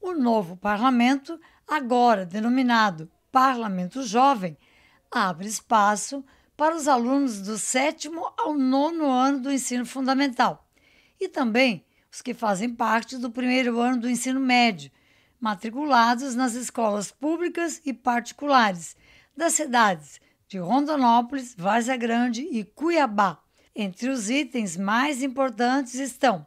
O novo parlamento, agora denominado Parlamento Jovem, abre espaço para os alunos do sétimo ao nono ano do ensino fundamental e também os que fazem parte do primeiro ano do ensino médio, matriculados nas escolas públicas e particulares das cidades de Rondonópolis, Várzea Grande e Cuiabá. Entre os itens mais importantes estão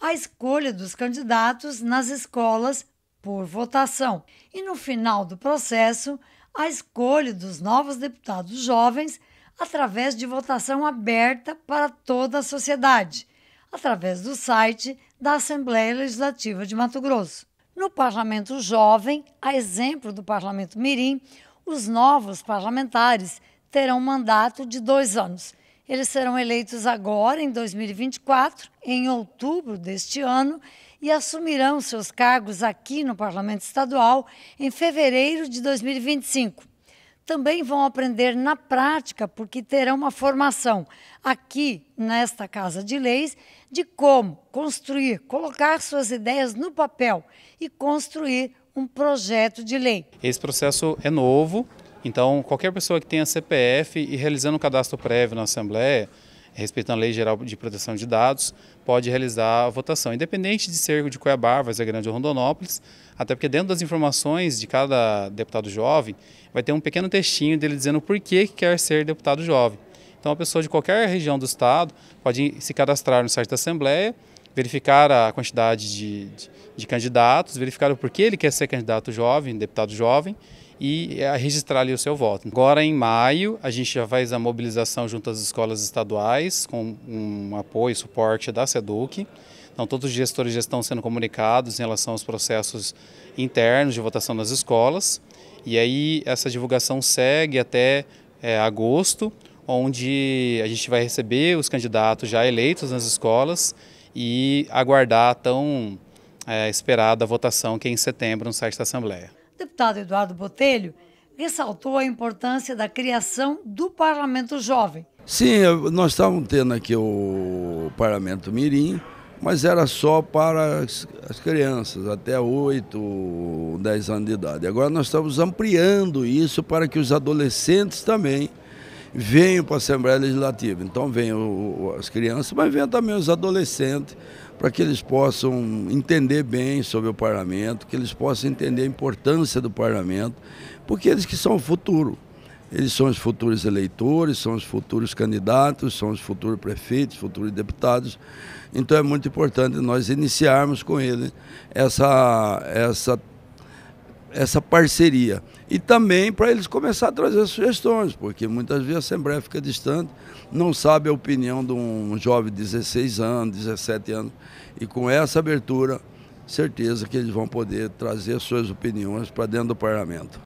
a escolha dos candidatos nas escolas por votação e, no final do processo, a escolha dos novos deputados jovens através de votação aberta para toda a sociedade, através do site da Assembleia Legislativa de Mato Grosso. No Parlamento Jovem, a exemplo do Parlamento Mirim, os novos parlamentares terão mandato de dois anos. Eles serão eleitos agora, em 2024, em outubro deste ano, e assumirão seus cargos aqui no Parlamento Estadual em fevereiro de 2025. Também vão aprender na prática, porque terão uma formação aqui nesta Casa de Leis de como construir, colocar suas ideias no papel e construir um projeto de lei. Esse processo é novo, então qualquer pessoa que tenha CPF e realizando o cadastro prévio na Assembleia, respeitando a Lei Geral de Proteção de Dados, pode realizar a votação, independente de ser de Cuiabá, Vazia Grande ou Rondonópolis, até porque dentro das informações de cada deputado jovem, vai ter um pequeno textinho dele dizendo por que quer ser deputado jovem. Então, a pessoa de qualquer região do estado pode se cadastrar no site da Assembleia verificar a quantidade de, de, de candidatos, verificar o porquê ele quer ser candidato jovem, deputado jovem, e eh, registrar ali o seu voto. Agora em maio a gente já faz a mobilização junto às escolas estaduais com um apoio e suporte da SEDUC. Então todos os gestores já estão sendo comunicados em relação aos processos internos de votação nas escolas. E aí essa divulgação segue até é, agosto, onde a gente vai receber os candidatos já eleitos nas escolas e aguardar a tão é, esperada votação que é em setembro no site da Assembleia. O deputado Eduardo Botelho ressaltou a importância da criação do Parlamento Jovem. Sim, nós estávamos tendo aqui o Parlamento Mirim, mas era só para as, as crianças, até 8, 10 anos de idade. Agora nós estamos ampliando isso para que os adolescentes também venham para a Assembleia Legislativa. Então venham as crianças, mas venham também os adolescentes, para que eles possam entender bem sobre o parlamento, que eles possam entender a importância do parlamento, porque eles que são o futuro. Eles são os futuros eleitores, são os futuros candidatos, são os futuros prefeitos, futuros deputados. Então é muito importante nós iniciarmos com ele essa, essa essa parceria. E também para eles começar a trazer sugestões, porque muitas vezes a Assembleia fica distante, não sabe a opinião de um jovem de 16 anos, 17 anos. E com essa abertura, certeza que eles vão poder trazer suas opiniões para dentro do parlamento.